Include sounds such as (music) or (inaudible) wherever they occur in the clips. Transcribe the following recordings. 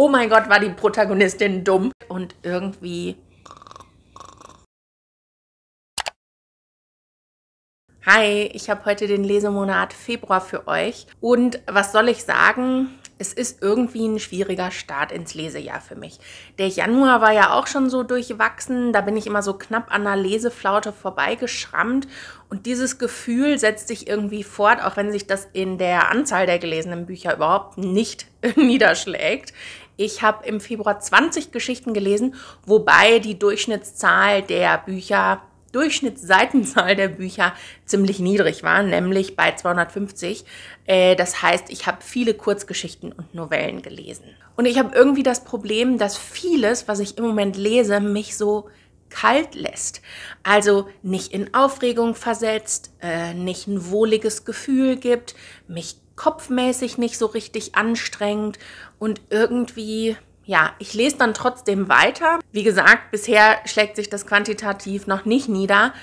oh mein Gott, war die Protagonistin dumm. Und irgendwie Hi, ich habe heute den Lesemonat Februar für euch. Und was soll ich sagen? Es ist irgendwie ein schwieriger Start ins Lesejahr für mich. Der Januar war ja auch schon so durchwachsen, da bin ich immer so knapp an der Leseflaute vorbeigeschrammt und dieses Gefühl setzt sich irgendwie fort, auch wenn sich das in der Anzahl der gelesenen Bücher überhaupt nicht (laughs) niederschlägt. Ich habe im Februar 20 Geschichten gelesen, wobei die Durchschnittszahl der Bücher, Durchschnittsseitenzahl der Bücher ziemlich niedrig war, nämlich bei 250. Äh, das heißt, ich habe viele Kurzgeschichten und Novellen gelesen. Und ich habe irgendwie das Problem, dass vieles, was ich im Moment lese, mich so kalt lässt. Also nicht in Aufregung versetzt, äh, nicht ein wohliges Gefühl gibt, mich kopfmäßig nicht so richtig anstrengend und irgendwie, ja, ich lese dann trotzdem weiter. Wie gesagt, bisher schlägt sich das quantitativ noch nicht nieder,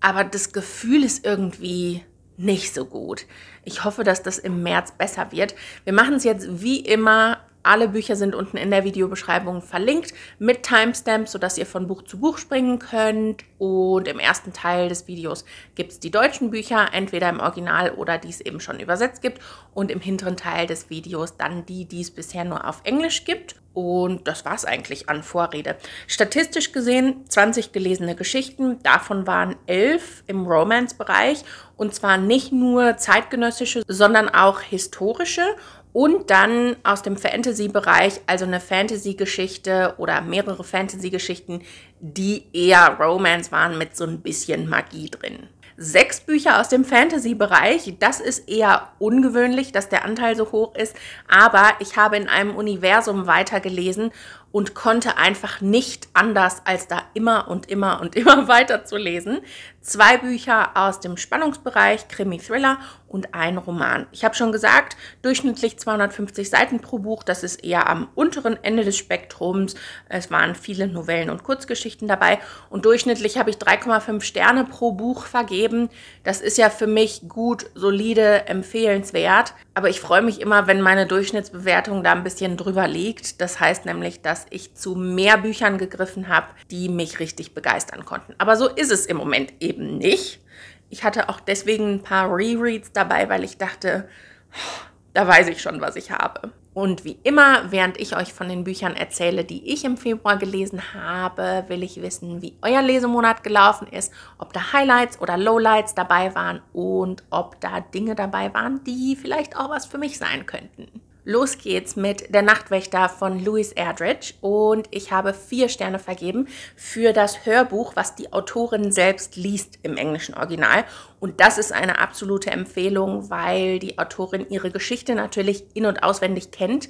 aber das Gefühl ist irgendwie nicht so gut. Ich hoffe, dass das im März besser wird. Wir machen es jetzt wie immer alle Bücher sind unten in der Videobeschreibung verlinkt mit Timestamps, sodass ihr von Buch zu Buch springen könnt. Und im ersten Teil des Videos gibt es die deutschen Bücher, entweder im Original oder die es eben schon übersetzt gibt. Und im hinteren Teil des Videos dann die, die es bisher nur auf Englisch gibt. Und das war es eigentlich an Vorrede. Statistisch gesehen 20 gelesene Geschichten, davon waren 11 im Romance-Bereich. Und zwar nicht nur zeitgenössische, sondern auch historische und dann aus dem Fantasy-Bereich, also eine Fantasy-Geschichte oder mehrere Fantasy-Geschichten, die eher Romance waren mit so ein bisschen Magie drin. Sechs Bücher aus dem Fantasy-Bereich, das ist eher ungewöhnlich, dass der Anteil so hoch ist, aber ich habe in einem Universum weitergelesen und konnte einfach nicht anders, als da immer und immer und immer (laughs) weiter zu lesen. Zwei Bücher aus dem Spannungsbereich, Krimi-Thriller und ein Roman. Ich habe schon gesagt, durchschnittlich 250 Seiten pro Buch, das ist eher am unteren Ende des Spektrums. Es waren viele Novellen und Kurzgeschichten dabei und durchschnittlich habe ich 3,5 Sterne pro Buch vergeben. Das ist ja für mich gut, solide, empfehlenswert. Aber ich freue mich immer, wenn meine Durchschnittsbewertung da ein bisschen drüber liegt. Das heißt nämlich, dass ich zu mehr Büchern gegriffen habe, die mich richtig begeistern konnten. Aber so ist es im Moment eben nicht. Ich hatte auch deswegen ein paar Rereads dabei, weil ich dachte, oh, da weiß ich schon, was ich habe. Und wie immer, während ich euch von den Büchern erzähle, die ich im Februar gelesen habe, will ich wissen, wie euer Lesemonat gelaufen ist, ob da Highlights oder Lowlights dabei waren und ob da Dinge dabei waren, die vielleicht auch was für mich sein könnten. Los geht's mit Der Nachtwächter von Louis Erdrich und ich habe vier Sterne vergeben für das Hörbuch, was die Autorin selbst liest im englischen Original. Und das ist eine absolute Empfehlung, weil die Autorin ihre Geschichte natürlich in- und auswendig kennt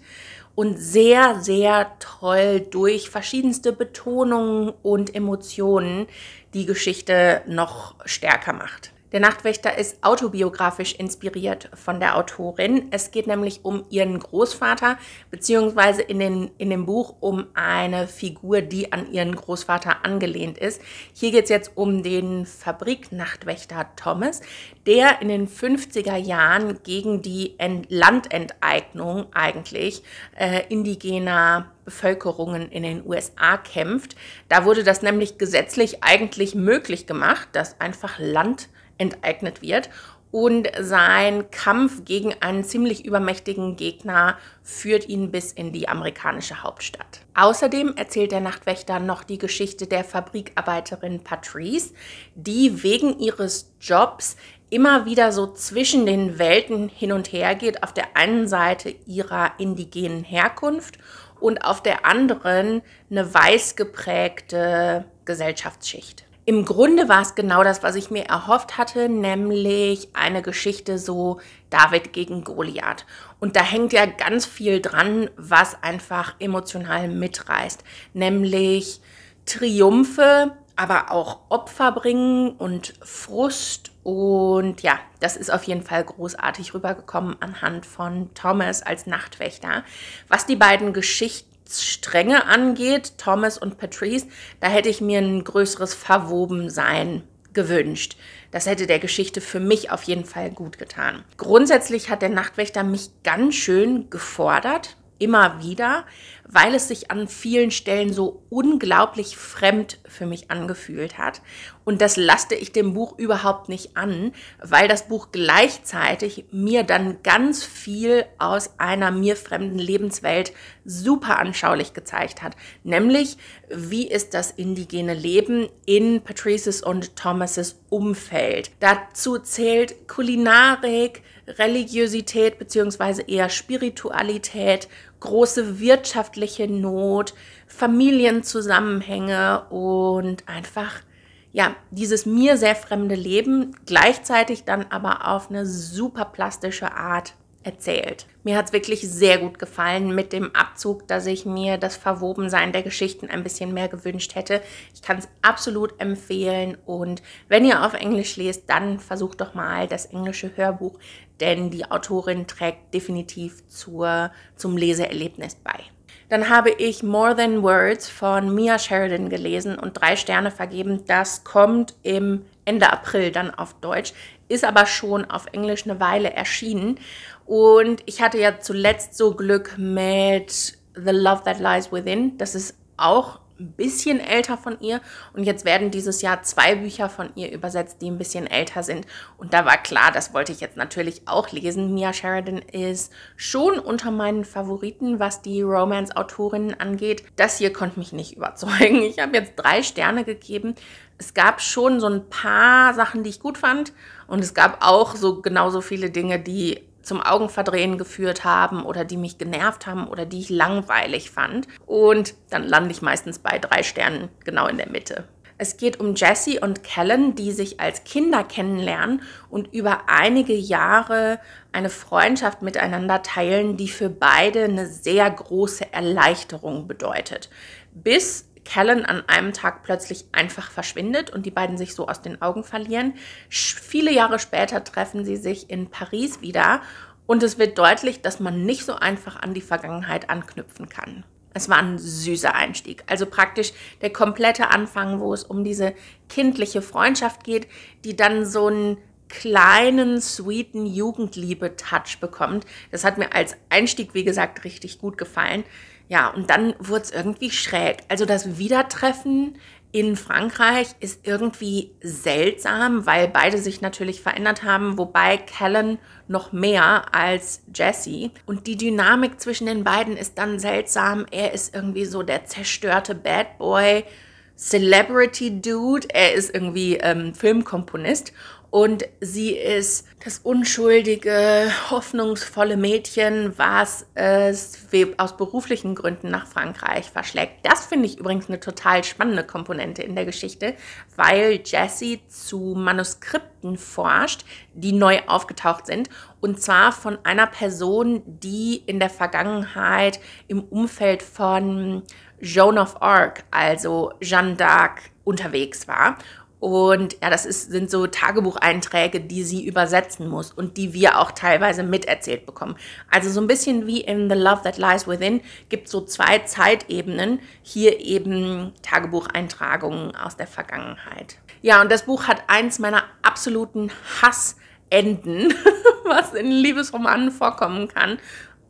und sehr, sehr toll durch verschiedenste Betonungen und Emotionen die Geschichte noch stärker macht. Der Nachtwächter ist autobiografisch inspiriert von der Autorin. Es geht nämlich um ihren Großvater, beziehungsweise in, den, in dem Buch um eine Figur, die an ihren Großvater angelehnt ist. Hier geht es jetzt um den Fabriknachtwächter Thomas, der in den 50er Jahren gegen die Ent Landenteignung eigentlich äh, indigener Bevölkerungen in den USA kämpft. Da wurde das nämlich gesetzlich eigentlich möglich gemacht, dass einfach Land enteignet wird und sein Kampf gegen einen ziemlich übermächtigen Gegner führt ihn bis in die amerikanische Hauptstadt. Außerdem erzählt der Nachtwächter noch die Geschichte der Fabrikarbeiterin Patrice, die wegen ihres Jobs immer wieder so zwischen den Welten hin und her geht, auf der einen Seite ihrer indigenen Herkunft und auf der anderen eine weiß geprägte Gesellschaftsschicht. Im Grunde war es genau das, was ich mir erhofft hatte, nämlich eine Geschichte so David gegen Goliath. Und da hängt ja ganz viel dran, was einfach emotional mitreißt, nämlich Triumphe, aber auch Opfer bringen und Frust. Und ja, das ist auf jeden Fall großartig rübergekommen anhand von Thomas als Nachtwächter. Was die beiden Geschichten Strenge angeht, Thomas und Patrice, da hätte ich mir ein größeres Verwobensein gewünscht. Das hätte der Geschichte für mich auf jeden Fall gut getan. Grundsätzlich hat der Nachtwächter mich ganz schön gefordert immer wieder, weil es sich an vielen Stellen so unglaublich fremd für mich angefühlt hat. Und das laste ich dem Buch überhaupt nicht an, weil das Buch gleichzeitig mir dann ganz viel aus einer mir fremden Lebenswelt super anschaulich gezeigt hat. Nämlich, wie ist das indigene Leben in Patrices und Thomases Umfeld? Dazu zählt Kulinarik, Religiosität beziehungsweise eher Spiritualität, große wirtschaftliche Not, Familienzusammenhänge und einfach ja, dieses mir sehr fremde Leben, gleichzeitig dann aber auf eine super plastische Art erzählt. Mir hat es wirklich sehr gut gefallen mit dem Abzug, dass ich mir das Verwobensein der Geschichten ein bisschen mehr gewünscht hätte. Ich kann es absolut empfehlen und wenn ihr auf Englisch lest, dann versucht doch mal das englische Hörbuch, denn die Autorin trägt definitiv zur, zum Leseerlebnis bei. Dann habe ich More Than Words von Mia Sheridan gelesen und drei Sterne vergeben. Das kommt im Ende April dann auf Deutsch, ist aber schon auf Englisch eine Weile erschienen und ich hatte ja zuletzt so Glück mit The Love That Lies Within. Das ist auch ein bisschen älter von ihr. Und jetzt werden dieses Jahr zwei Bücher von ihr übersetzt, die ein bisschen älter sind. Und da war klar, das wollte ich jetzt natürlich auch lesen. Mia Sheridan ist schon unter meinen Favoriten, was die Romance-Autorinnen angeht. Das hier konnte mich nicht (laughs) überzeugen. Ich habe jetzt drei Sterne gegeben. Es gab schon so ein paar Sachen, die ich gut fand. Und es gab auch so genauso viele Dinge, die zum Augenverdrehen geführt haben oder die mich genervt haben oder die ich langweilig fand. Und dann lande ich meistens bei drei Sternen genau in der Mitte. Es geht um Jesse und Kellen, die sich als Kinder kennenlernen und über einige Jahre eine Freundschaft miteinander teilen, die für beide eine sehr große Erleichterung bedeutet. Bis Callan an einem Tag plötzlich einfach verschwindet und die beiden sich so aus den Augen verlieren. viele Jahre später treffen sie sich in Paris wieder und es wird deutlich, dass man nicht so einfach an die Vergangenheit anknüpfen kann. Es war ein süßer Einstieg. Also praktisch der komplette Anfang, wo es um diese kindliche Freundschaft geht, die dann so einen kleinen, sweeten Jugendliebe-Touch bekommt. Das hat mir als Einstieg, wie gesagt, richtig gut gefallen. Ja, und dann wurde es irgendwie schräg. Also das Wiedertreffen in Frankreich ist irgendwie seltsam, weil beide sich natürlich verändert haben, wobei Callan noch mehr als Jesse. Und die Dynamik zwischen den beiden ist dann seltsam. Er ist irgendwie so der zerstörte Bad Boy Celebrity Dude. Er ist irgendwie ähm, Filmkomponist und sie ist das unschuldige, hoffnungsvolle Mädchen, was es aus beruflichen Gründen nach Frankreich verschlägt. Das finde ich übrigens eine total spannende Komponente in der Geschichte, weil Jessie zu Manuskripten forscht, die neu aufgetaucht sind. Und zwar von einer Person, die in der Vergangenheit im Umfeld von Joan of Arc, also Jeanne d'Arc, unterwegs war. Und ja, das ist, sind so Tagebucheinträge, die sie übersetzen muss und die wir auch teilweise miterzählt bekommen. Also so ein bisschen wie in The Love That Lies Within gibt es so zwei Zeitebenen. Hier eben Tagebucheintragungen aus der Vergangenheit. Ja, und das Buch hat eins meiner absoluten Hassenden, (laughs) was in Liebesromanen vorkommen kann.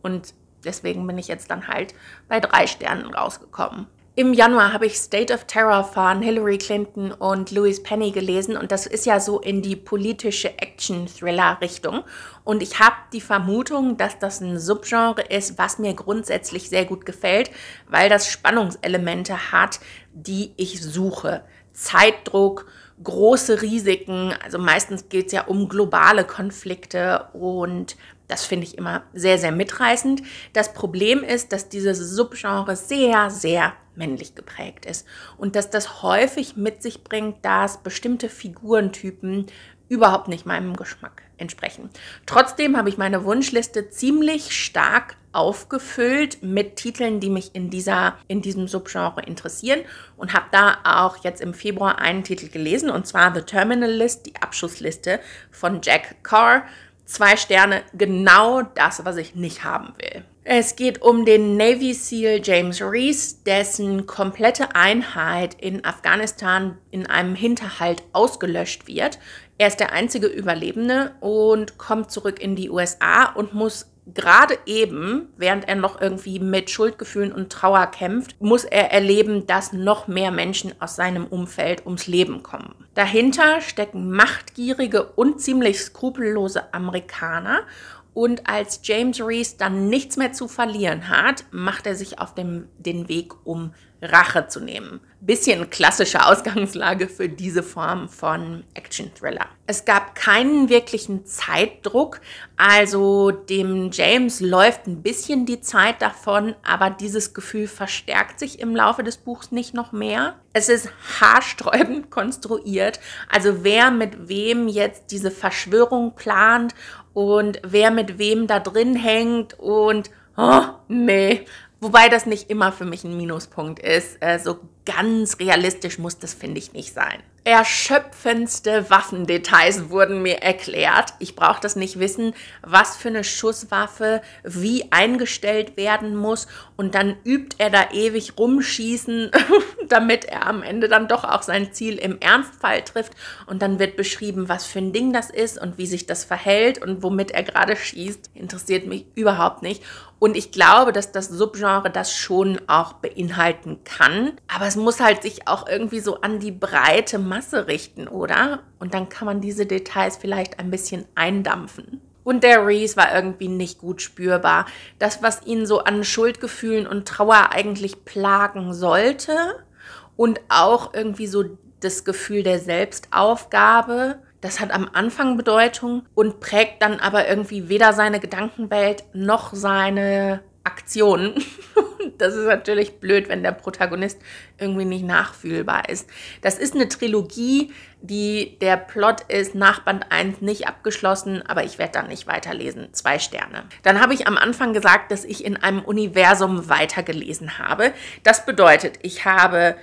Und Deswegen bin ich jetzt dann halt bei drei Sternen rausgekommen. Im Januar habe ich State of Terror von Hillary Clinton und Louis Penny gelesen und das ist ja so in die politische Action-Thriller-Richtung. Und ich habe die Vermutung, dass das ein Subgenre ist, was mir grundsätzlich sehr gut gefällt, weil das Spannungselemente hat, die ich suche. Zeitdruck, große Risiken. Also meistens geht es ja um globale Konflikte und das finde ich immer sehr, sehr mitreißend. Das Problem ist, dass dieses Subgenre sehr, sehr männlich geprägt ist und dass das häufig mit sich bringt, dass bestimmte Figurentypen überhaupt nicht meinem Geschmack entsprechen. Trotzdem habe ich meine Wunschliste ziemlich stark aufgefüllt mit Titeln, die mich in, dieser, in diesem Subgenre interessieren und habe da auch jetzt im Februar einen Titel gelesen und zwar The Terminal List, die Abschussliste von Jack Carr. Zwei Sterne, genau das, was ich nicht haben will. Es geht um den Navy SEAL James Reese, dessen komplette Einheit in Afghanistan in einem Hinterhalt ausgelöscht wird. Er ist der einzige Überlebende und kommt zurück in die USA und muss gerade eben, während er noch irgendwie mit Schuldgefühlen und Trauer kämpft, muss er erleben, dass noch mehr Menschen aus seinem Umfeld ums Leben kommen. Dahinter stecken machtgierige und ziemlich skrupellose Amerikaner. Und als James Reese dann nichts mehr zu verlieren hat, macht er sich auf dem, den Weg, um Rache zu nehmen. Bisschen klassische Ausgangslage für diese Form von Action-Thriller. Es gab keinen wirklichen Zeitdruck, also dem James läuft ein bisschen die Zeit davon, aber dieses Gefühl verstärkt sich im Laufe des Buchs nicht noch mehr. Es ist haarsträubend (laughs) konstruiert, also wer mit wem jetzt diese Verschwörung plant und wer mit wem da drin hängt und oh, nee, Wobei das nicht immer für mich ein Minuspunkt ist. Äh, so ganz realistisch muss das, finde ich, nicht sein. Erschöpfendste Waffendetails wurden mir erklärt. Ich brauche das nicht wissen, was für eine Schusswaffe wie eingestellt werden muss. Und dann übt er da ewig rumschießen, (laughs) damit er am Ende dann doch auch sein Ziel im Ernstfall trifft. Und dann wird beschrieben, was für ein Ding das ist und wie sich das verhält und womit er gerade schießt. Interessiert mich überhaupt nicht. Und ich glaube, dass das Subgenre das schon auch beinhalten kann. Aber es muss halt sich auch irgendwie so an die breite Masse richten, oder? Und dann kann man diese Details vielleicht ein bisschen eindampfen. Und der Reese war irgendwie nicht gut spürbar. Das, was ihn so an Schuldgefühlen und Trauer eigentlich plagen sollte und auch irgendwie so das Gefühl der Selbstaufgabe, das hat am Anfang Bedeutung und prägt dann aber irgendwie weder seine Gedankenwelt noch seine Aktionen. (laughs) das ist natürlich blöd, wenn der Protagonist irgendwie nicht nachfühlbar ist. Das ist eine Trilogie, die der Plot ist nach Band 1 nicht abgeschlossen, aber ich werde da nicht weiterlesen. Zwei Sterne. Dann habe ich am Anfang gesagt, dass ich in einem Universum weitergelesen habe. Das bedeutet, ich habe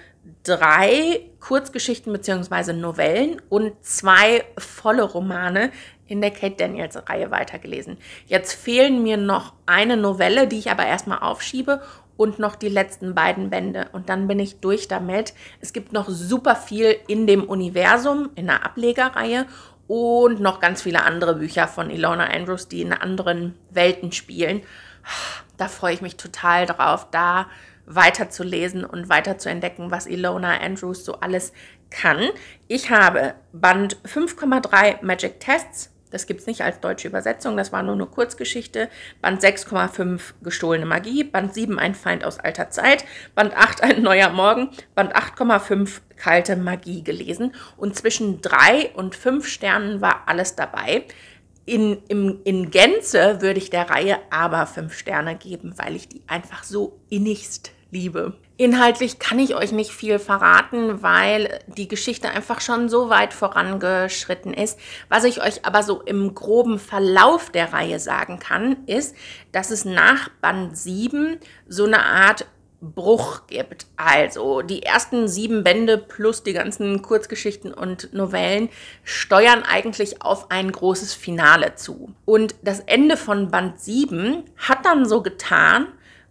drei Kurzgeschichten bzw. Novellen und zwei volle Romane in der Kate Daniels-Reihe weitergelesen. Jetzt fehlen mir noch eine Novelle, die ich aber erstmal aufschiebe und noch die letzten beiden Bände und dann bin ich durch damit. Es gibt noch super viel in dem Universum, in der Ablegerreihe und noch ganz viele andere Bücher von Ilona Andrews, die in anderen Welten spielen. Da freue ich mich total drauf. Da weiterzulesen und weiter zu entdecken, was Ilona Andrews so alles kann. Ich habe Band 5,3 Magic Tests. Das gibt es nicht als deutsche Übersetzung, das war nur eine Kurzgeschichte. Band 6,5 Gestohlene Magie, Band 7 Ein Feind aus alter Zeit, Band 8 Ein neuer Morgen, Band 8,5 Kalte Magie gelesen. Und zwischen 3 und 5 Sternen war alles dabei. In, in, in Gänze würde ich der Reihe aber fünf Sterne geben, weil ich die einfach so innigst liebe. Inhaltlich kann ich euch nicht viel verraten, weil die Geschichte einfach schon so weit vorangeschritten ist. Was ich euch aber so im groben Verlauf der Reihe sagen kann, ist, dass es nach Band 7 so eine Art Bruch gibt. Also die ersten sieben Bände plus die ganzen Kurzgeschichten und Novellen steuern eigentlich auf ein großes Finale zu. Und das Ende von Band 7 hat dann so getan,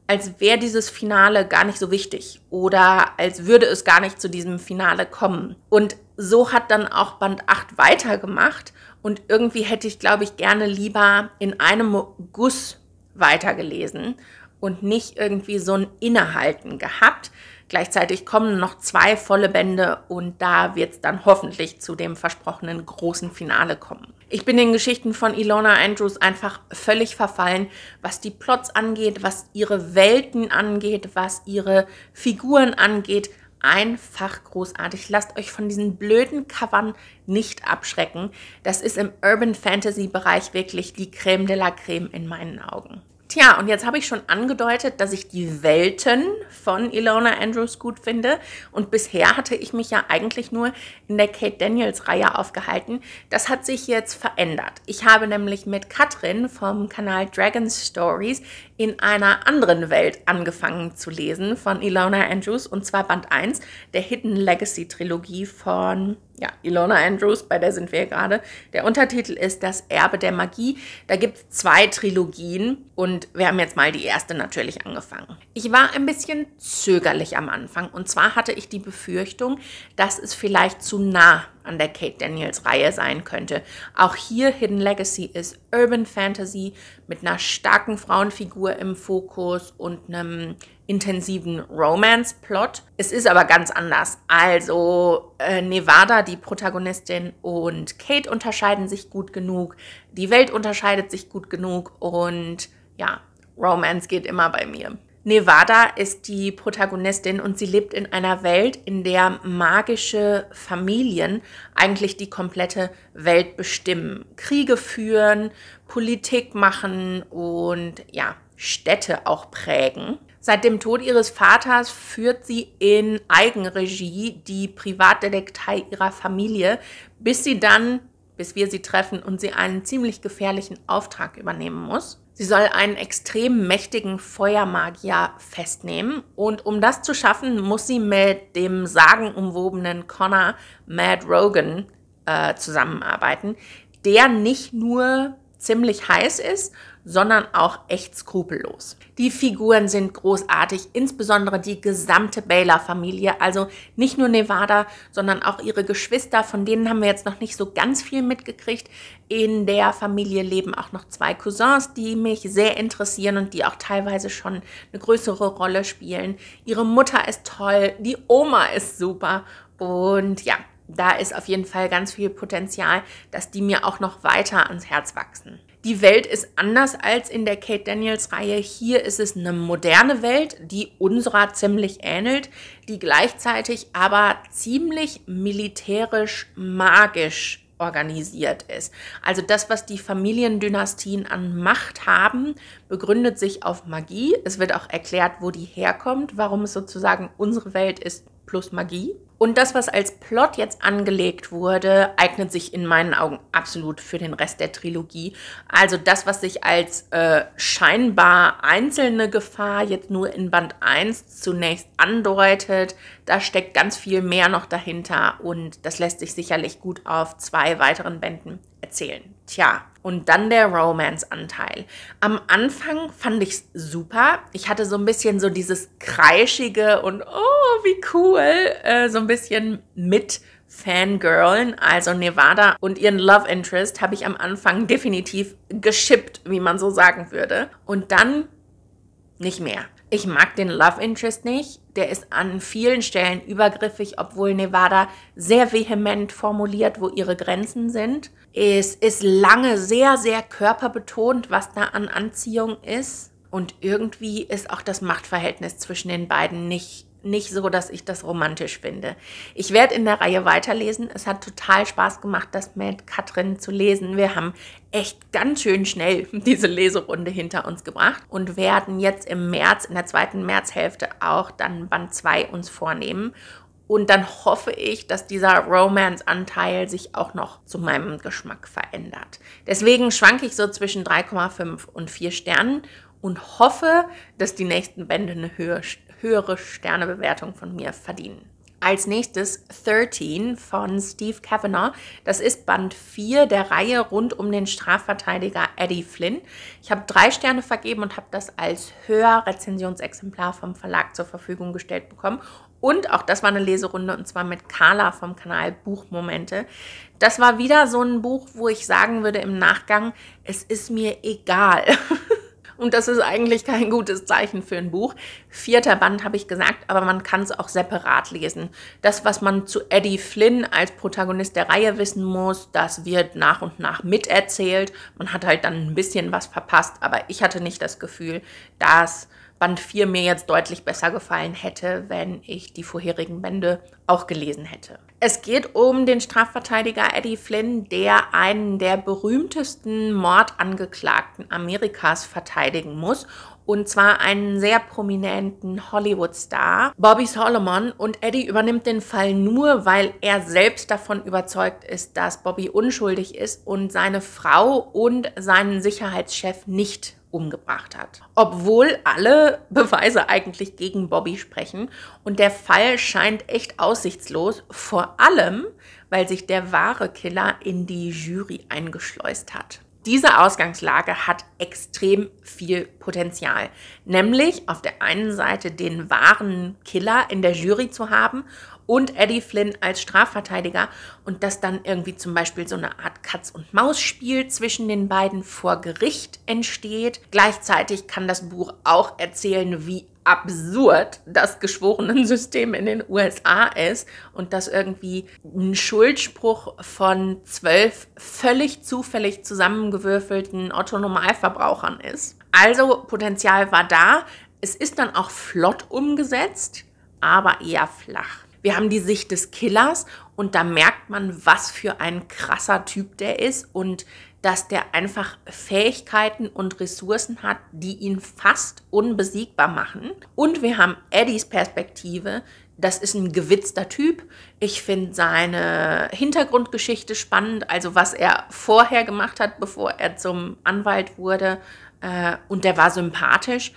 als wäre dieses Finale gar nicht so wichtig oder als würde es gar nicht zu diesem Finale kommen. Und so hat dann auch Band 8 weitergemacht und irgendwie hätte ich, glaube ich, gerne lieber in einem Guss weitergelesen und nicht irgendwie so ein Innehalten gehabt. Gleichzeitig kommen noch zwei volle Bände und da wird es dann hoffentlich zu dem versprochenen großen Finale kommen. Ich bin den Geschichten von Ilona Andrews einfach völlig verfallen, was die Plots angeht, was ihre Welten angeht, was ihre Figuren angeht. Einfach großartig. Lasst euch von diesen blöden Covern nicht abschrecken. Das ist im Urban Fantasy Bereich wirklich die Creme de la Creme in meinen Augen. Tja, und jetzt habe ich schon angedeutet, dass ich die Welten von Ilona Andrews gut finde. Und bisher hatte ich mich ja eigentlich nur in der Kate Daniels-Reihe aufgehalten. Das hat sich jetzt verändert. Ich habe nämlich mit Katrin vom Kanal Dragons Stories in einer anderen Welt angefangen zu lesen von Ilona Andrews. Und zwar Band 1 der Hidden Legacy Trilogie von ja, Ilona Andrews, bei der sind wir gerade. Der Untertitel ist Das Erbe der Magie. Da gibt es zwei Trilogien und wir haben jetzt mal die erste natürlich angefangen. Ich war ein bisschen zögerlich am Anfang und zwar hatte ich die Befürchtung, dass es vielleicht zu nah an der Kate Daniels Reihe sein könnte. Auch hier Hidden Legacy ist Urban Fantasy mit einer starken Frauenfigur im Fokus und einem intensiven Romance-Plot. Es ist aber ganz anders. Also äh, Nevada, die Protagonistin und Kate unterscheiden sich gut genug, die Welt unterscheidet sich gut genug und ja, Romance geht immer bei mir. Nevada ist die Protagonistin und sie lebt in einer Welt, in der magische Familien eigentlich die komplette Welt bestimmen. Kriege führen, Politik machen und ja, Städte auch prägen. Seit dem Tod ihres Vaters führt sie in Eigenregie die Privatdetektei ihrer Familie, bis sie dann, bis wir sie treffen und sie einen ziemlich gefährlichen Auftrag übernehmen muss. Sie soll einen extrem mächtigen Feuermagier festnehmen und um das zu schaffen, muss sie mit dem sagenumwobenen Connor Mad Rogan äh, zusammenarbeiten, der nicht nur ziemlich heiß ist, sondern auch echt skrupellos. Die Figuren sind großartig, insbesondere die gesamte Baylor-Familie, also nicht nur Nevada, sondern auch ihre Geschwister, von denen haben wir jetzt noch nicht so ganz viel mitgekriegt. In der Familie leben auch noch zwei Cousins, die mich sehr interessieren und die auch teilweise schon eine größere Rolle spielen. Ihre Mutter ist toll, die Oma ist super und ja, da ist auf jeden Fall ganz viel Potenzial, dass die mir auch noch weiter ans Herz wachsen die Welt ist anders als in der Kate Daniels-Reihe. Hier ist es eine moderne Welt, die unserer ziemlich ähnelt, die gleichzeitig aber ziemlich militärisch magisch organisiert ist. Also das, was die Familiendynastien an Macht haben, begründet sich auf Magie. Es wird auch erklärt, wo die herkommt, warum es sozusagen unsere Welt ist plus Magie. Und das, was als Plot jetzt angelegt wurde, eignet sich in meinen Augen absolut für den Rest der Trilogie. Also das, was sich als äh, scheinbar einzelne Gefahr jetzt nur in Band 1 zunächst andeutet, da steckt ganz viel mehr noch dahinter und das lässt sich sicherlich gut auf zwei weiteren Bänden erzählen. Tja, und dann der Romance-Anteil. Am Anfang fand ich es super. Ich hatte so ein bisschen so dieses kreischige und oh, wie cool, äh, so ein bisschen mit Fangirlen, also Nevada und ihren Love Interest, habe ich am Anfang definitiv geschippt, wie man so sagen würde. Und dann nicht mehr. Ich mag den Love Interest nicht. Der ist an vielen Stellen übergriffig, obwohl Nevada sehr vehement formuliert, wo ihre Grenzen sind. Es ist lange sehr, sehr körperbetont, was da an Anziehung ist. Und irgendwie ist auch das Machtverhältnis zwischen den beiden nicht nicht so, dass ich das romantisch finde. Ich werde in der Reihe weiterlesen. Es hat total Spaß gemacht, das mit Katrin zu lesen. Wir haben echt ganz schön schnell (laughs) diese Leserunde hinter uns gebracht und werden jetzt im März, in der zweiten Märzhälfte auch dann Band 2 uns vornehmen. Und dann hoffe ich, dass dieser Romance-Anteil sich auch noch zu meinem Geschmack verändert. Deswegen schwanke ich so zwischen 3,5 und 4 Sternen und hoffe, dass die nächsten Bände eine Höhe höhere höhere Sternebewertung von mir verdienen. Als nächstes 13 von Steve Kavanagh. Das ist Band 4 der Reihe rund um den Strafverteidiger Eddie Flynn. Ich habe drei Sterne vergeben und habe das als Hörrezensionsexemplar vom Verlag zur Verfügung gestellt bekommen. Und auch das war eine Leserunde und zwar mit Carla vom Kanal Buchmomente. Das war wieder so ein Buch, wo ich sagen würde im Nachgang, es ist mir egal. (laughs) Und das ist eigentlich kein gutes Zeichen für ein Buch. Vierter Band habe ich gesagt, aber man kann es auch separat lesen. Das, was man zu Eddie Flynn als Protagonist der Reihe wissen muss, das wird nach und nach miterzählt. Man hat halt dann ein bisschen was verpasst, aber ich hatte nicht das Gefühl, dass Band 4 mir jetzt deutlich besser gefallen hätte, wenn ich die vorherigen Bände auch gelesen hätte. Es geht um den Strafverteidiger Eddie Flynn, der einen der berühmtesten Mordangeklagten Amerikas verteidigen muss und zwar einen sehr prominenten Hollywood-Star, Bobby Solomon. Und Eddie übernimmt den Fall nur, weil er selbst davon überzeugt ist, dass Bobby unschuldig ist und seine Frau und seinen Sicherheitschef nicht umgebracht hat. Obwohl alle Beweise eigentlich gegen Bobby sprechen und der Fall scheint echt aussichtslos, vor allem weil sich der wahre Killer in die Jury eingeschleust hat diese Ausgangslage hat extrem viel Potenzial. Nämlich auf der einen Seite den wahren Killer in der Jury zu haben und Eddie Flynn als Strafverteidiger und dass dann irgendwie zum Beispiel so eine Art Katz-und-Maus-Spiel zwischen den beiden vor Gericht entsteht. Gleichzeitig kann das Buch auch erzählen, wie absurd das Geschworenensystem in den USA ist und dass irgendwie ein Schuldspruch von zwölf völlig zufällig zusammengewürfelten Otto-Normalverbrauchern ist. Also Potenzial war da. Es ist dann auch flott umgesetzt, aber eher flach. Wir haben die Sicht des Killers und da merkt man, was für ein krasser Typ der ist und dass der einfach Fähigkeiten und Ressourcen hat, die ihn fast unbesiegbar machen. Und wir haben Eddies Perspektive. Das ist ein gewitzter Typ. Ich finde seine Hintergrundgeschichte spannend, also was er vorher gemacht hat, bevor er zum Anwalt wurde. Äh, und der war sympathisch,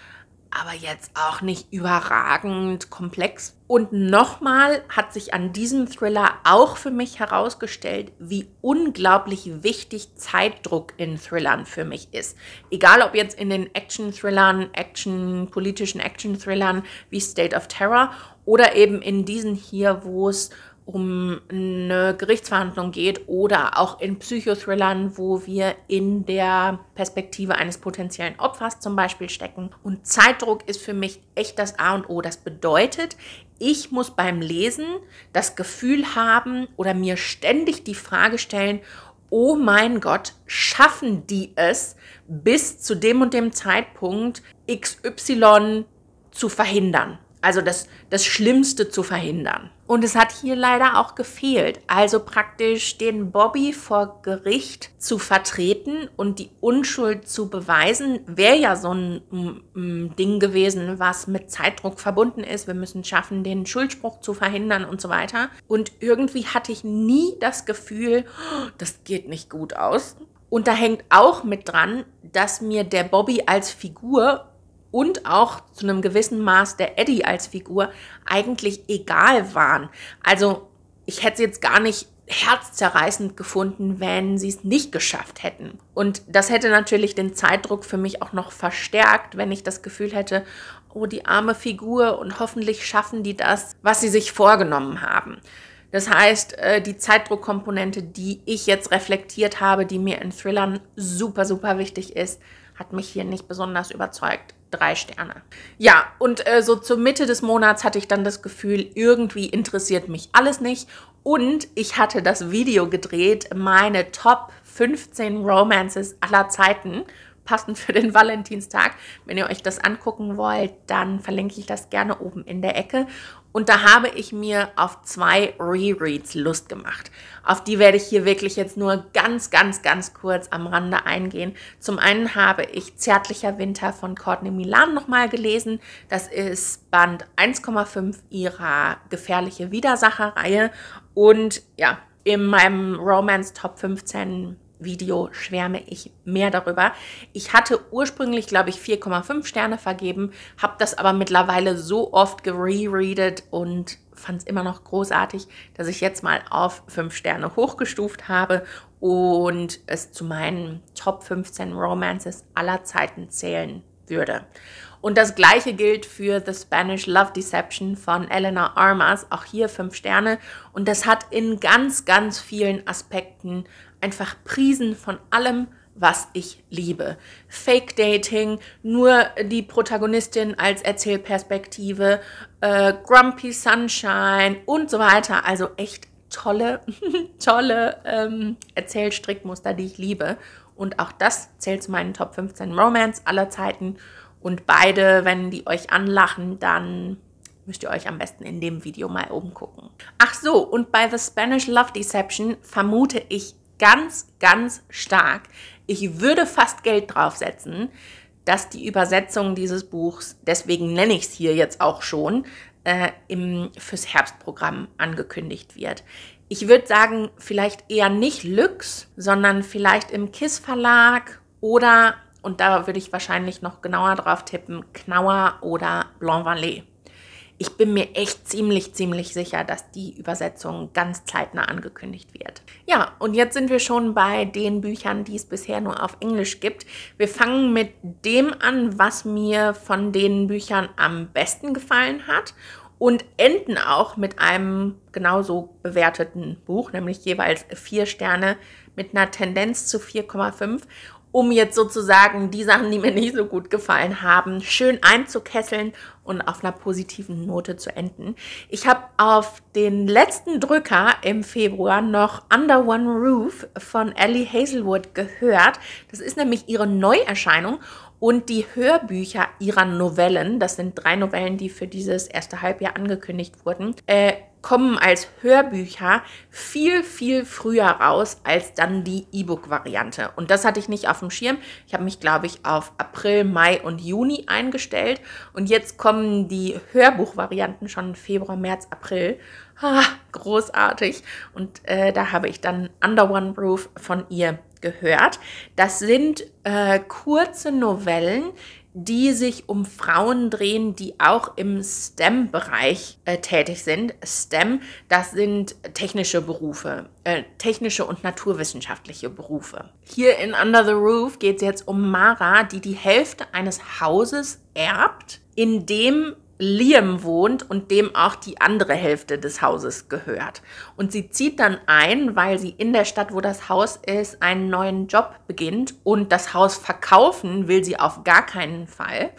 aber jetzt auch nicht überragend komplex. Und nochmal hat sich an diesem Thriller auch für mich herausgestellt, wie unglaublich wichtig Zeitdruck in Thrillern für mich ist. Egal ob jetzt in den Action-Thrillern, Action, politischen Action-Thrillern wie State of Terror oder eben in diesen hier, wo es um eine Gerichtsverhandlung geht oder auch in Psychothrillern, wo wir in der Perspektive eines potenziellen Opfers zum Beispiel stecken. Und Zeitdruck ist für mich echt das A und O. Das bedeutet, ich muss beim Lesen das Gefühl haben oder mir ständig die Frage stellen, oh mein Gott, schaffen die es bis zu dem und dem Zeitpunkt XY zu verhindern? also das, das Schlimmste zu verhindern. Und es hat hier leider auch gefehlt. Also praktisch den Bobby vor Gericht zu vertreten und die Unschuld zu beweisen, wäre ja so ein m, mm, m, mm, Ding gewesen, was mit Zeitdruck verbunden ist. Wir müssen schaffen, den Schuldspruch zu verhindern und so weiter. Und irgendwie hatte ich nie das Gefühl, oh, das geht nicht gut aus. Und da hängt auch mit dran, dass mir der Bobby als Figur und auch zu einem gewissen Maß der Eddie als Figur eigentlich egal waren. Also ich hätte es jetzt gar nicht herzzerreißend gefunden, wenn sie es nicht geschafft hätten. Und das hätte natürlich den Zeitdruck für mich auch noch verstärkt, wenn ich das Gefühl hätte, oh, die arme Figur und hoffentlich schaffen die das, was sie sich vorgenommen haben. Das heißt, äh, die Zeitdruckkomponente, die ich jetzt reflektiert habe, die mir in Thrillern super, super wichtig ist, hat mich hier nicht besonders überzeugt drei Sterne. Ja, und äh, so zur Mitte des Monats hatte ich dann das Gefühl, irgendwie interessiert mich alles nicht. Und ich hatte das Video gedreht, meine Top 15 Romances aller Zeiten, passend für den Valentinstag. Wenn ihr euch das angucken wollt, dann verlinke ich das gerne oben in der Ecke. Und da habe ich mir auf zwei Rereads Lust gemacht. Auf die werde ich hier wirklich jetzt nur ganz, ganz, ganz kurz am Rande eingehen. Zum einen habe ich Zärtlicher Winter von Courtney Milan nochmal gelesen. Das ist Band 1,5 ihrer Gefährliche Widersacher-Reihe. Und ja, in meinem Romance Top 15 Video schwärme ich mehr darüber. Ich hatte ursprünglich, glaube ich, 4,5 Sterne vergeben, habe das aber mittlerweile so oft gerereadet und fand es immer noch großartig, dass ich jetzt mal auf 5 Sterne hochgestuft habe und es zu meinen Top 15 Romances aller Zeiten zählen würde. Und das gleiche gilt für The Spanish Love Deception von Eleanor Armas, auch hier fünf Sterne. Und das hat in ganz, ganz vielen Aspekten einfach Prisen von allem, was ich liebe. Fake Dating, nur die Protagonistin als Erzählperspektive, äh, Grumpy Sunshine und so weiter. Also echt tolle, (laughs) tolle ähm, Erzählstrickmuster, die ich liebe. Und auch das zählt zu meinen Top 15 Romance aller Zeiten. Und beide, wenn die euch anlachen, dann müsst ihr euch am besten in dem Video mal oben gucken. Ach so, und bei The Spanish Love Deception vermute ich ganz, ganz stark, ich würde fast Geld draufsetzen, dass die Übersetzung dieses Buchs, deswegen nenne ich es hier jetzt auch schon, äh, im, fürs Herbstprogramm angekündigt wird. Ich würde sagen, vielleicht eher nicht Lux, sondern vielleicht im KISS Verlag oder und da würde ich wahrscheinlich noch genauer drauf tippen, Knauer oder Blanc Vallée. Ich bin mir echt ziemlich, ziemlich sicher, dass die Übersetzung ganz zeitnah angekündigt wird. Ja, und jetzt sind wir schon bei den Büchern, die es bisher nur auf Englisch gibt. Wir fangen mit dem an, was mir von den Büchern am besten gefallen hat und enden auch mit einem genauso bewerteten Buch, nämlich jeweils vier Sterne mit einer Tendenz zu 4,5 um jetzt sozusagen die Sachen, die mir nicht so gut gefallen haben, schön einzukesseln und auf einer positiven Note zu enden. Ich habe auf den letzten Drücker im Februar noch Under One Roof von Ellie Hazelwood gehört. Das ist nämlich ihre Neuerscheinung und die Hörbücher ihrer Novellen, das sind drei Novellen, die für dieses erste Halbjahr angekündigt wurden, äh, kommen als Hörbücher viel, viel früher raus als dann die E-Book-Variante. Und das hatte ich nicht auf dem Schirm. Ich habe mich, glaube ich, auf April, Mai und Juni eingestellt. Und jetzt kommen die Hörbuch-Varianten schon Februar, März, April. Ah, großartig. Und äh, da habe ich dann Under One Roof von ihr gehört. Das sind äh, kurze Novellen, die sich um Frauen drehen, die auch im STEM-Bereich äh, tätig sind. STEM, das sind technische Berufe, äh, technische und naturwissenschaftliche Berufe. Hier in Under the Roof geht es jetzt um Mara, die die Hälfte eines Hauses erbt, in dem Liam wohnt und dem auch die andere Hälfte des Hauses gehört. Und sie zieht dann ein, weil sie in der Stadt, wo das Haus ist, einen neuen Job beginnt und das Haus verkaufen will sie auf gar keinen Fall.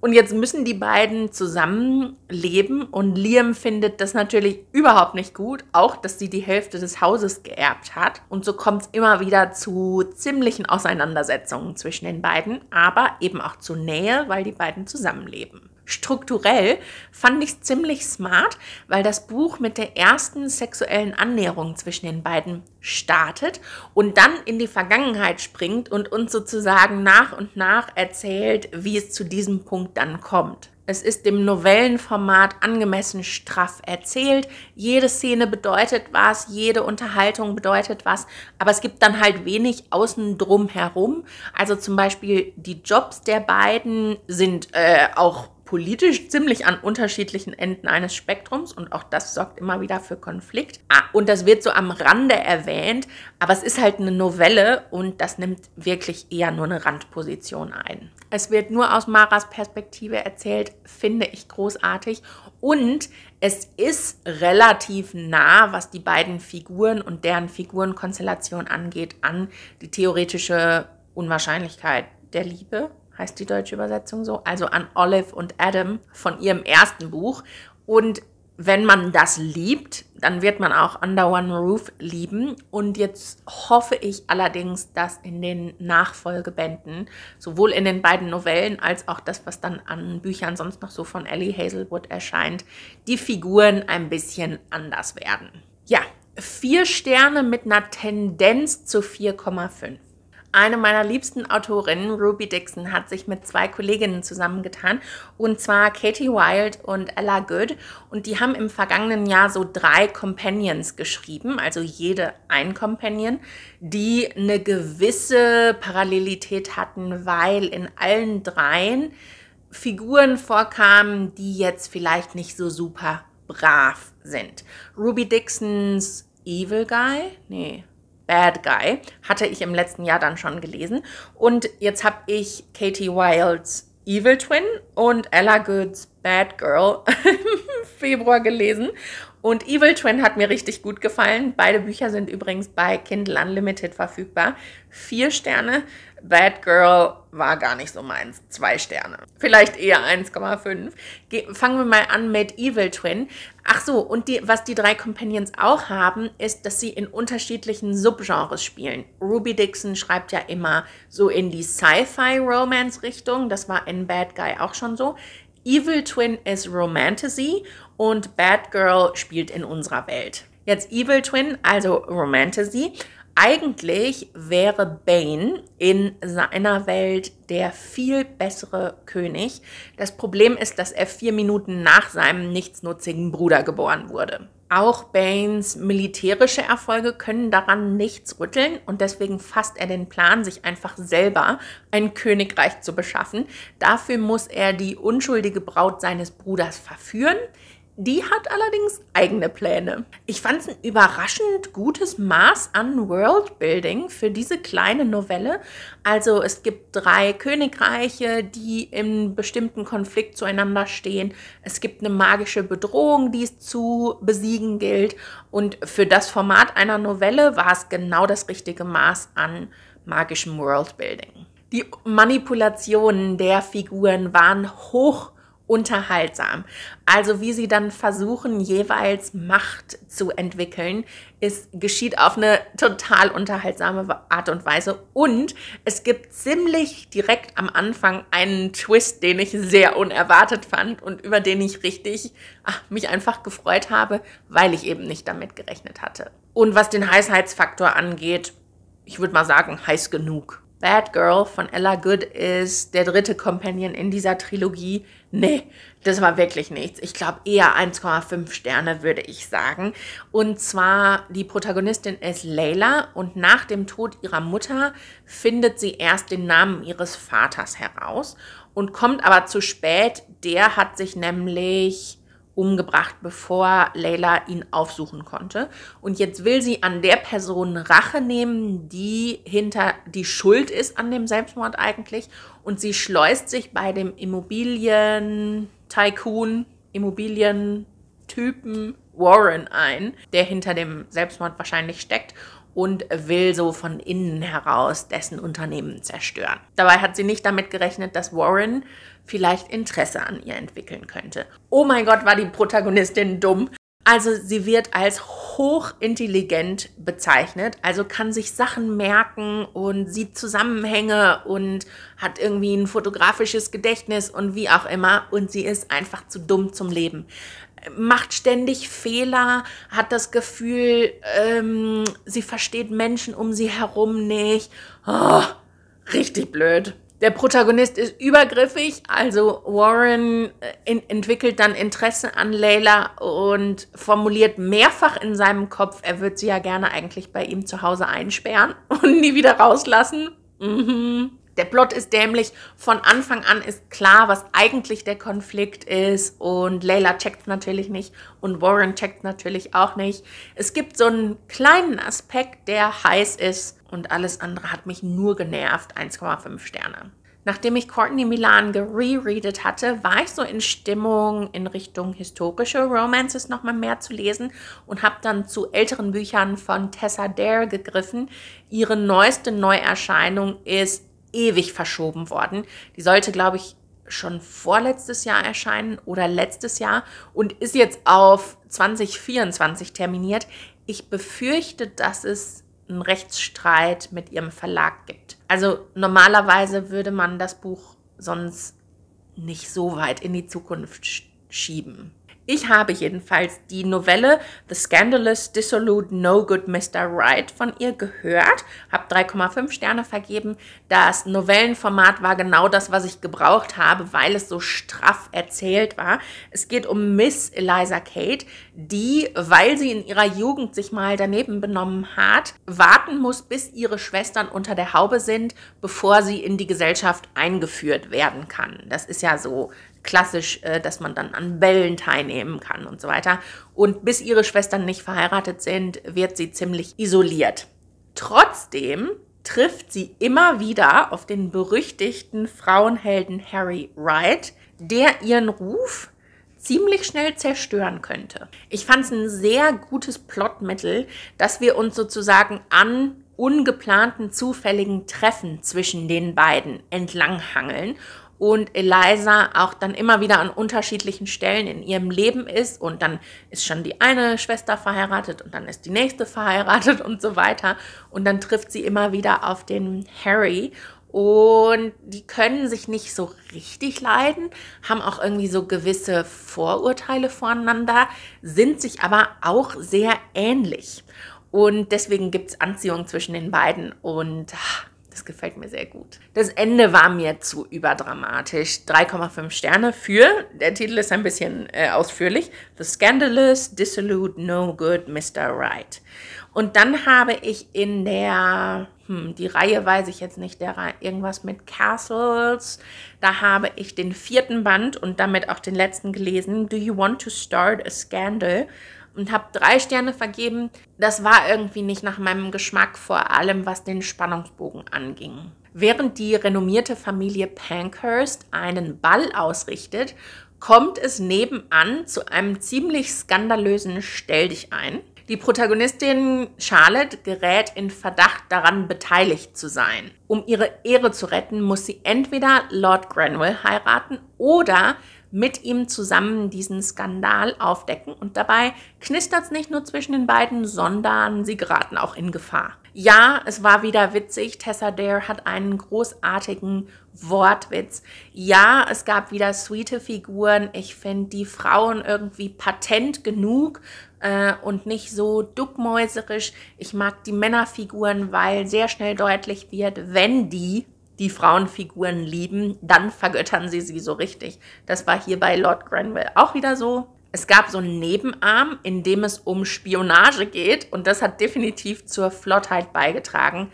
Und jetzt müssen die beiden zusammenleben und Liam findet das natürlich überhaupt nicht gut, auch dass sie die Hälfte des Hauses geerbt hat. Und so kommt es immer wieder zu ziemlichen Auseinandersetzungen zwischen den beiden, aber eben auch zu Nähe, weil die beiden zusammenleben strukturell fand ich ziemlich smart, weil das Buch mit der ersten sexuellen Annäherung zwischen den beiden startet und dann in die Vergangenheit springt und uns sozusagen nach und nach erzählt, wie es zu diesem Punkt dann kommt. Es ist dem Novellenformat angemessen straff erzählt. Jede Szene bedeutet was, jede Unterhaltung bedeutet was, aber es gibt dann halt wenig außen drum herum. Also zum Beispiel die Jobs der beiden sind äh, auch politisch ziemlich an unterschiedlichen Enden eines Spektrums und auch das sorgt immer wieder für Konflikt. Ah, und das wird so am Rande erwähnt, aber es ist halt eine Novelle und das nimmt wirklich eher nur eine Randposition ein. Es wird nur aus Maras Perspektive erzählt, finde ich großartig und es ist relativ nah, was die beiden Figuren und deren Figurenkonstellation angeht, an die theoretische Unwahrscheinlichkeit der Liebe heißt die deutsche Übersetzung so, also an Olive und Adam von ihrem ersten Buch. Und wenn man das liebt, dann wird man auch Under One Roof lieben. Und jetzt hoffe ich allerdings, dass in den Nachfolgebänden, sowohl in den beiden Novellen als auch das, was dann an Büchern sonst noch so von Ellie Hazelwood erscheint, die Figuren ein bisschen anders werden. Ja, vier Sterne mit einer Tendenz zu 4,5. Eine meiner liebsten Autorinnen, Ruby Dixon, hat sich mit zwei Kolleginnen zusammengetan, und zwar Katie Wilde und Ella Good. Und die haben im vergangenen Jahr so drei Companions geschrieben, also jede ein Companion, die eine gewisse Parallelität hatten, weil in allen dreien Figuren vorkamen, die jetzt vielleicht nicht so super brav sind. Ruby Dixons Evil Guy? Nee. Bad Guy, hatte ich im letzten Jahr dann schon gelesen. Und jetzt habe ich Katie Wilde's Evil Twin und Ella Goods Bad Girl (laughs) im Februar gelesen. Und Evil Twin hat mir richtig gut gefallen. Beide Bücher sind übrigens bei Kindle Unlimited verfügbar. Vier Sterne. Bad Girl war gar nicht so meins. Zwei Sterne. Vielleicht eher 1,5. Fangen wir mal an mit Evil Twin. Ach so, und die, was die drei Companions auch haben, ist, dass sie in unterschiedlichen Subgenres spielen. Ruby Dixon schreibt ja immer so in die Sci-Fi-Romance-Richtung. Das war in Bad Guy auch schon so. Evil Twin ist Romantasy und Bad Girl spielt in unserer Welt. Jetzt Evil Twin, also Romantasy. Eigentlich wäre Bane in seiner Welt der viel bessere König. Das Problem ist, dass er vier Minuten nach seinem nichtsnutzigen Bruder geboren wurde. Auch Baines militärische Erfolge können daran nichts rütteln und deswegen fasst er den Plan, sich einfach selber ein Königreich zu beschaffen. Dafür muss er die unschuldige Braut seines Bruders verführen, die hat allerdings eigene Pläne. Ich fand es ein überraschend gutes Maß an Worldbuilding für diese kleine Novelle. Also es gibt drei Königreiche, die im bestimmten Konflikt zueinander stehen. Es gibt eine magische Bedrohung, die es zu besiegen gilt. Und für das Format einer Novelle war es genau das richtige Maß an magischem Worldbuilding. Die Manipulationen der Figuren waren hoch unterhaltsam. Also wie sie dann versuchen, jeweils Macht zu entwickeln, ist, geschieht auf eine total unterhaltsame Art und Weise. Und es gibt ziemlich direkt am Anfang einen Twist, den ich sehr unerwartet fand und über den ich richtig ach, mich einfach gefreut habe, weil ich eben nicht damit gerechnet hatte. Und was den Heißheitsfaktor angeht, ich würde mal sagen, heiß genug. Bad Girl von Ella Good ist der dritte Companion in dieser Trilogie, nee, das war wirklich nichts. Ich glaube eher 1,5 Sterne, würde ich sagen. Und zwar die Protagonistin ist Layla und nach dem Tod ihrer Mutter findet sie erst den Namen ihres Vaters heraus und kommt aber zu spät. Der hat sich nämlich umgebracht, bevor Layla ihn aufsuchen konnte. Und jetzt will sie an der Person Rache nehmen, die hinter die Schuld ist an dem Selbstmord eigentlich. Und sie schleust sich bei dem Immobilien-Tycoon, Immobilien-Typen Warren ein, der hinter dem Selbstmord wahrscheinlich steckt und will so von innen heraus dessen Unternehmen zerstören. Dabei hat sie nicht damit gerechnet, dass Warren vielleicht Interesse an ihr entwickeln könnte. Oh mein Gott, war die Protagonistin dumm. Also sie wird als hochintelligent bezeichnet, also kann sich Sachen merken und sieht Zusammenhänge und hat irgendwie ein fotografisches Gedächtnis und wie auch immer und sie ist einfach zu dumm zum Leben. Macht ständig Fehler, hat das Gefühl, ähm, sie versteht Menschen um sie herum nicht. Oh, richtig blöd. Der Protagonist ist übergriffig, also Warren äh, entwickelt dann Interesse an Layla und formuliert mehrfach in seinem Kopf, er würde sie ja gerne eigentlich bei ihm zu Hause einsperren (laughs) und nie wieder rauslassen. Mhm der Plot ist dämlich. Von Anfang an ist klar, was eigentlich der Konflikt ist. Und Layla checkt natürlich nicht. Und Warren checkt natürlich auch nicht. Es gibt so einen kleinen Aspekt, der heiß ist. Und alles andere hat mich nur genervt. 1,5 Sterne. Nachdem ich Courtney Milan gerereadet hatte, war ich so in Stimmung, in Richtung historische Romances nochmal mehr zu lesen und habe dann zu älteren Büchern von Tessa Dare gegriffen. Ihre neueste Neuerscheinung ist ewig verschoben worden. Die sollte, glaube ich, schon vorletztes Jahr erscheinen oder letztes Jahr und ist jetzt auf 2024 terminiert. Ich befürchte, dass es einen Rechtsstreit mit ihrem Verlag gibt. Also normalerweise würde man das Buch sonst nicht so weit in die Zukunft schieben. Ich habe jedenfalls die Novelle The Scandalous Dissolute No Good Mr. Right von ihr gehört, habe 3,5 Sterne vergeben. Das Novellenformat war genau das, was ich gebraucht habe, weil es so straff erzählt war. Es geht um Miss Eliza Kate, die, weil sie in ihrer Jugend sich mal daneben benommen hat, warten muss, bis ihre Schwestern unter der Haube sind, bevor sie in die Gesellschaft eingeführt werden kann. Das ist ja so klassisch, äh, dass man dann an Bällen teilnehmen kann und so weiter. Und bis ihre Schwestern nicht verheiratet sind, wird sie ziemlich isoliert. Trotzdem trifft sie immer wieder auf den berüchtigten Frauenhelden Harry Wright, der ihren Ruf ziemlich schnell zerstören könnte. Ich fand es ein sehr gutes Plotmittel, dass wir uns sozusagen an ungeplanten zufälligen Treffen zwischen den beiden entlanghangeln und Eliza auch dann immer wieder an unterschiedlichen Stellen in ihrem Leben ist und dann ist schon die eine Schwester verheiratet und dann ist die nächste verheiratet und so weiter und dann trifft sie immer wieder auf den Harry und die können sich nicht so richtig leiden, haben auch irgendwie so gewisse Vorurteile voneinander, sind sich aber auch sehr ähnlich. Und deswegen gibt es Anziehung zwischen den beiden und ah, das gefällt mir sehr gut. Das Ende war mir zu überdramatisch. 3,5 Sterne für, der Titel ist ein bisschen äh, ausführlich, The Scandalous, Dissolute, No Good, Mr. Right. Und dann habe ich in der, hm, die Reihe weiß ich jetzt nicht, der Re irgendwas mit Castles, da habe ich den vierten Band und damit auch den letzten gelesen, Do You Want to Start a Scandal? und habe drei Sterne vergeben. Das war irgendwie nicht nach meinem Geschmack, vor allem was den Spannungsbogen anging. Während die renommierte Familie Pankhurst einen Ball ausrichtet, kommt es nebenan zu einem ziemlich skandalösen Stell dich ein. Die Protagonistin Charlotte gerät in Verdacht daran, beteiligt zu sein. Um ihre Ehre zu retten, muss sie entweder Lord Grenville heiraten oder mit ihm zusammen diesen Skandal aufdecken und dabei knistert es nicht nur zwischen den beiden, sondern sie geraten auch in Gefahr. Ja, es war wieder witzig. Tessa Dare hat einen großartigen Wortwitz. Ja, es gab wieder sweete Figuren. Ich finde die Frauen irgendwie patent genug äh, und nicht so duckmäuserisch. Ich mag die Männerfiguren, weil sehr schnell deutlich wird, wenn die die Frauenfiguren lieben, dann vergöttern sie sie so richtig. Das war hier bei Lord Grenville auch wieder so. Es gab so einen Nebenarm, in dem es um Spionage geht und das hat definitiv zur Flottheit beigetragen.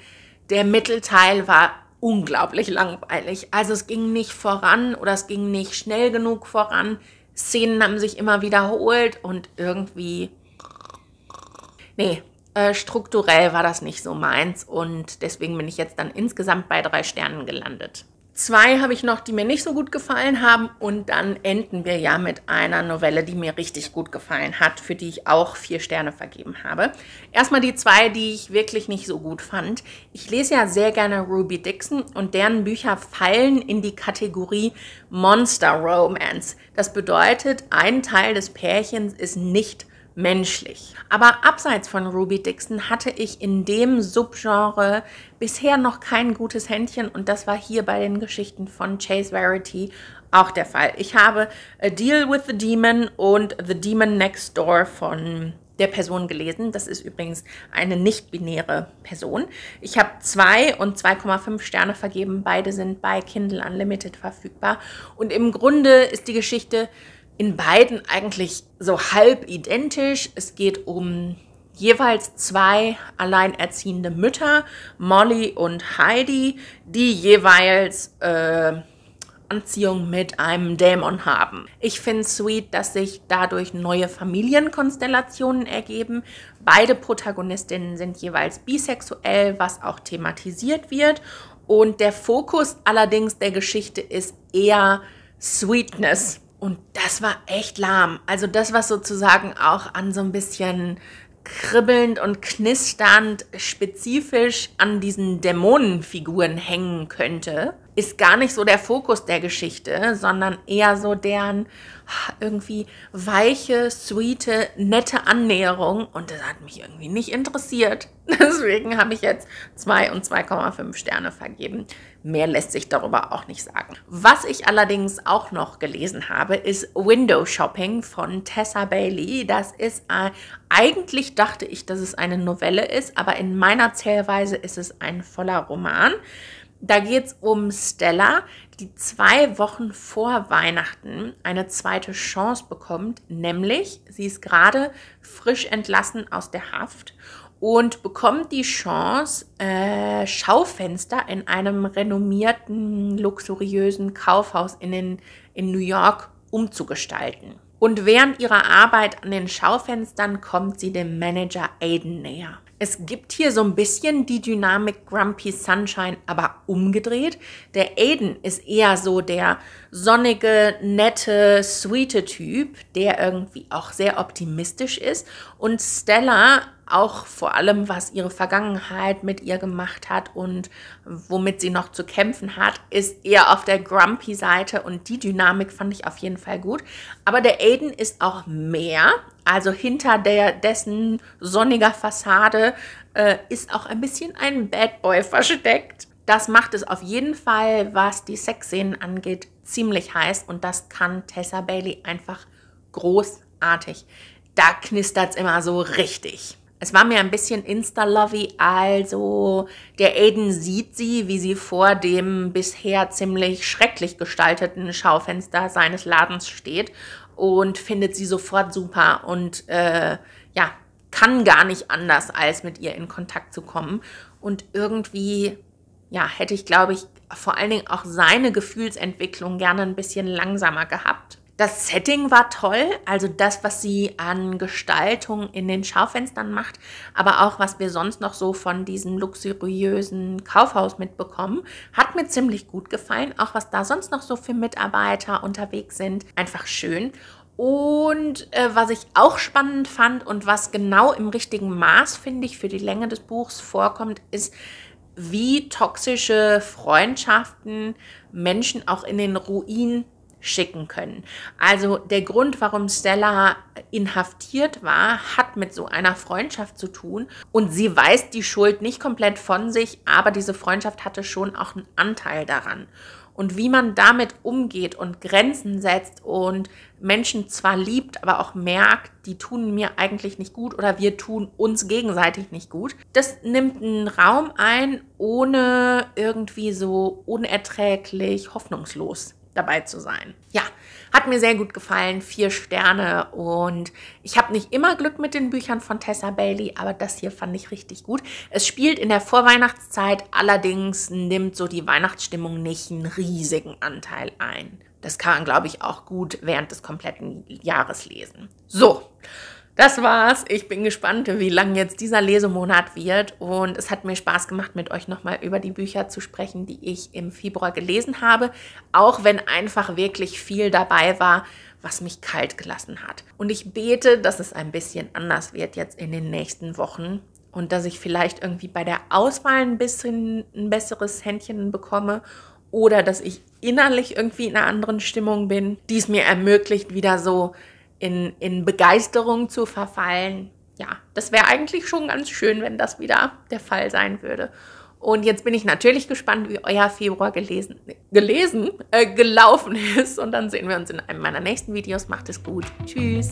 Der Mittelteil war unglaublich langweilig. Also es ging nicht voran oder es ging nicht schnell genug voran. Szenen haben sich immer wiederholt und irgendwie... Nee, äh, strukturell war das nicht so meins und deswegen bin ich jetzt dann insgesamt bei drei Sternen gelandet. Zwei habe ich noch, die mir nicht so gut gefallen haben und dann enden wir ja mit einer Novelle, die mir richtig gut gefallen hat, für die ich auch vier Sterne vergeben habe. Erstmal die zwei, die ich wirklich nicht so gut fand. Ich lese ja sehr gerne Ruby Dixon und deren Bücher fallen in die Kategorie Monster Romance. Das bedeutet, ein Teil des Pärchens ist nicht menschlich. Aber abseits von Ruby Dixon hatte ich in dem Subgenre bisher noch kein gutes Händchen und das war hier bei den Geschichten von Chase Verity auch der Fall. Ich habe A Deal with the Demon und The Demon Next Door von der Person gelesen. Das ist übrigens eine nicht-binäre Person. Ich habe zwei und 2,5 Sterne vergeben. Beide sind bei Kindle Unlimited verfügbar. Und im Grunde ist die Geschichte in beiden eigentlich so halb identisch. Es geht um jeweils zwei alleinerziehende Mütter, Molly und Heidi, die jeweils äh, Anziehung mit einem Dämon haben. Ich finde es sweet, dass sich dadurch neue Familienkonstellationen ergeben. Beide Protagonistinnen sind jeweils bisexuell, was auch thematisiert wird. Und der Fokus allerdings der Geschichte ist eher Sweetness. Und das war echt lahm. Also das, was sozusagen auch an so ein bisschen kribbelnd und knisternd spezifisch an diesen Dämonenfiguren hängen könnte, ist gar nicht so der Fokus der Geschichte, sondern eher so deren ah, irgendwie weiche, sweete, nette Annäherung. Und das hat mich irgendwie nicht interessiert. (laughs) Deswegen habe ich jetzt 2 und 2,5 Sterne vergeben. Mehr lässt sich darüber auch nicht sagen. Was ich allerdings auch noch gelesen habe, ist Window Shopping von Tessa Bailey. Das ist äh, eigentlich dachte ich, dass es eine Novelle ist, aber in meiner Zählweise ist es ein voller Roman. Da geht es um Stella, die zwei Wochen vor Weihnachten eine zweite Chance bekommt, nämlich sie ist gerade frisch entlassen aus der Haft und bekommt die Chance, äh, Schaufenster in einem renommierten, luxuriösen Kaufhaus in, den, in New York umzugestalten. Und während ihrer Arbeit an den Schaufenstern kommt sie dem Manager Aiden näher. Es gibt hier so ein bisschen die Dynamik Grumpy Sunshine, aber umgedreht. Der Aiden ist eher so der sonnige, nette, sweete Typ, der irgendwie auch sehr optimistisch ist. Und Stella auch vor allem, was ihre Vergangenheit mit ihr gemacht hat und womit sie noch zu kämpfen hat, ist eher auf der Grumpy-Seite und die Dynamik fand ich auf jeden Fall gut. Aber der Aiden ist auch mehr, also hinter der, dessen sonniger Fassade äh, ist auch ein bisschen ein Bad Boy (laughs) versteckt das macht es auf jeden Fall, was die Sexszenen angeht, ziemlich heiß und das kann Tessa Bailey einfach großartig. Da knistert es immer so richtig. Es war mir ein bisschen Insta-Lovey, also der Aiden sieht sie, wie sie vor dem bisher ziemlich schrecklich gestalteten Schaufenster seines Ladens steht und findet sie sofort super und äh, ja, kann gar nicht anders, als mit ihr in Kontakt zu kommen. Und irgendwie ja, hätte ich, glaube ich, vor allen Dingen auch seine Gefühlsentwicklung gerne ein bisschen langsamer gehabt. Das Setting war toll, also das, was sie an Gestaltung in den Schaufenstern macht, aber auch was wir sonst noch so von diesem luxuriösen Kaufhaus mitbekommen, hat mir ziemlich gut gefallen. Auch was da sonst noch so für Mitarbeiter unterwegs sind, einfach schön. Und äh, was ich auch spannend fand und was genau im richtigen Maß, finde ich, für die Länge des Buchs vorkommt, ist, wie toxische Freundschaften Menschen auch in den Ruin schicken können. Also der Grund, warum Stella inhaftiert war, hat mit so einer Freundschaft zu tun und sie weist die Schuld nicht komplett von sich, aber diese Freundschaft hatte schon auch einen Anteil daran und wie man damit umgeht und Grenzen setzt und Menschen zwar liebt, aber auch merkt, die tun mir eigentlich nicht gut oder wir tun uns gegenseitig nicht gut. Das nimmt einen Raum ein, ohne irgendwie so unerträglich hoffnungslos dabei zu sein. Ja, hat mir sehr gut gefallen, vier Sterne und ich habe nicht immer Glück mit den Büchern von Tessa Bailey, aber das hier fand ich richtig gut. Es spielt in der Vorweihnachtszeit, allerdings nimmt so die Weihnachtsstimmung nicht einen riesigen Anteil ein. Das kann man, glaube ich, auch gut während des kompletten Jahres lesen. So, das war's. Ich bin gespannt, wie lang jetzt dieser Lesemonat wird. Und es hat mir Spaß gemacht, mit euch nochmal über die Bücher zu sprechen, die ich im Februar gelesen habe. Auch wenn einfach wirklich viel dabei war, was mich kalt gelassen hat. Und ich bete, dass es ein bisschen anders wird jetzt in den nächsten Wochen und dass ich vielleicht irgendwie bei der Auswahl ein bisschen ein besseres Händchen bekomme oder dass ich innerlich irgendwie in einer anderen Stimmung bin, die es mir ermöglicht, wieder so in, in Begeisterung zu verfallen. Ja, das wäre eigentlich schon ganz schön, wenn das wieder der Fall sein würde. Und jetzt bin ich natürlich gespannt, wie euer Februar gelesen, gelesen, äh, gelaufen (laughs) ist. Und dann sehen wir uns in einem meiner nächsten Videos. Macht es gut. Tschüss.